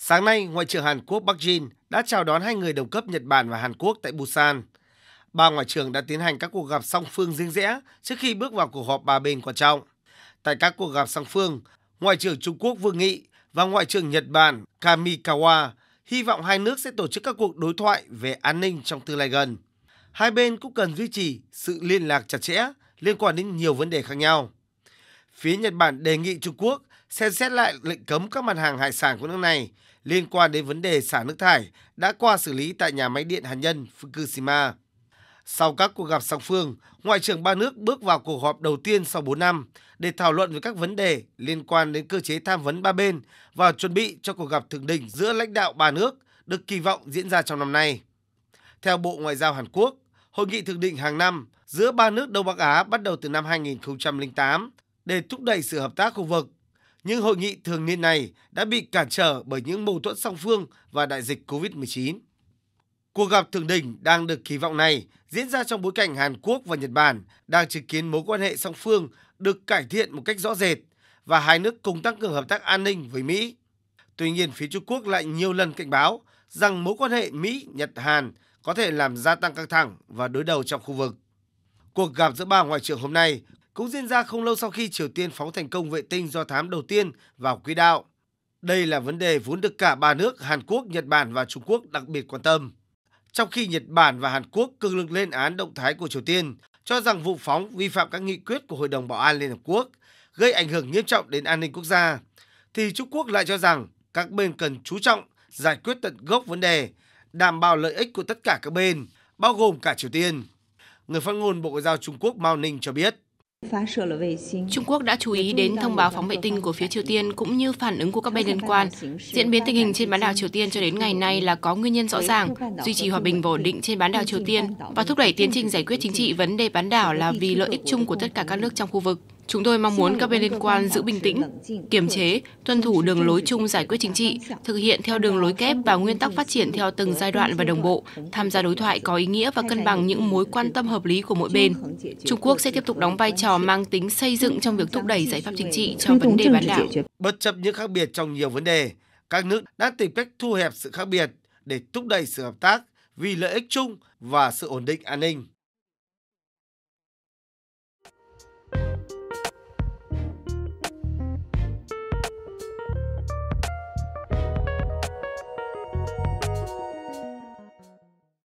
Sáng nay, Ngoại trưởng Hàn Quốc Bắc Jin đã chào đón hai người đồng cấp Nhật Bản và Hàn Quốc tại Busan. Ba ngoại trưởng đã tiến hành các cuộc gặp song phương riêng rẽ trước khi bước vào cuộc họp ba bên quan trọng. Tại các cuộc gặp song phương, Ngoại trưởng Trung Quốc Vương Nghị và Ngoại trưởng Nhật Bản Kamikawa hy vọng hai nước sẽ tổ chức các cuộc đối thoại về an ninh trong tương lai gần. Hai bên cũng cần duy trì sự liên lạc chặt chẽ liên quan đến nhiều vấn đề khác nhau. Phía Nhật Bản đề nghị Trung Quốc xem xét lại lệnh cấm các mặt hàng hải sản của nước này liên quan đến vấn đề xả nước thải đã qua xử lý tại nhà máy điện hạt nhân Fukushima. Sau các cuộc gặp song phương, Ngoại trưởng ba nước bước vào cuộc họp đầu tiên sau 4 năm để thảo luận về các vấn đề liên quan đến cơ chế tham vấn ba bên và chuẩn bị cho cuộc gặp thượng đỉnh giữa lãnh đạo ba nước được kỳ vọng diễn ra trong năm nay. Theo Bộ Ngoại giao Hàn Quốc, hội nghị thượng đỉnh hàng năm giữa ba nước Đông Bắc Á bắt đầu từ năm 2008 để thúc đẩy sự hợp tác khu vực nhưng hội nghị thường niên này đã bị cản trở bởi những mâu thuẫn song phương và đại dịch COVID-19. Cuộc gặp thượng đỉnh đang được kỳ vọng này diễn ra trong bối cảnh Hàn Quốc và Nhật Bản đang chứng kiến mối quan hệ song phương được cải thiện một cách rõ rệt và hai nước cùng tăng cường hợp tác an ninh với Mỹ. Tuy nhiên, phía Trung Quốc lại nhiều lần cảnh báo rằng mối quan hệ Mỹ-Nhật-Hàn có thể làm gia tăng căng thẳng và đối đầu trong khu vực. Cuộc gặp giữa ba ngoại trưởng hôm nay cũng diễn ra không lâu sau khi Triều Tiên phóng thành công vệ tinh do thám đầu tiên vào quỹ đạo. Đây là vấn đề vốn được cả ba nước Hàn Quốc, Nhật Bản và Trung Quốc đặc biệt quan tâm. Trong khi Nhật Bản và Hàn Quốc cương lực lên án động thái của Triều Tiên, cho rằng vụ phóng vi phạm các nghị quyết của Hội đồng Bảo an Liên Hợp Quốc, gây ảnh hưởng nghiêm trọng đến an ninh quốc gia, thì Trung Quốc lại cho rằng các bên cần chú trọng giải quyết tận gốc vấn đề, đảm bảo lợi ích của tất cả các bên, bao gồm cả Triều Tiên. Người phát ngôn Bộ Ngoại giao Trung Quốc Mao Ninh cho biết. Trung Quốc đã chú ý đến thông báo phóng vệ tinh của phía Triều Tiên cũng như phản ứng của các bên liên quan. Diễn biến tình hình trên bán đảo Triều Tiên cho đến ngày nay là có nguyên nhân rõ ràng, duy trì hòa bình và ổn định trên bán đảo Triều Tiên và thúc đẩy tiến trình giải quyết chính trị vấn đề bán đảo là vì lợi ích chung của tất cả các nước trong khu vực. Chúng tôi mong muốn các bên liên quan giữ bình tĩnh, kiềm chế, tuân thủ đường lối chung giải quyết chính trị, thực hiện theo đường lối kép và nguyên tắc phát triển theo từng giai đoạn và đồng bộ, tham gia đối thoại có ý nghĩa và cân bằng những mối quan tâm hợp lý của mỗi bên. Trung Quốc sẽ tiếp tục đóng vai trò mang tính xây dựng trong việc thúc đẩy giải pháp chính trị cho vấn đề bán đảo. Bất chấp những khác biệt trong nhiều vấn đề, các nước đã tìm cách thu hẹp sự khác biệt để thúc đẩy sự hợp tác vì lợi ích chung và sự ổn định an ninh.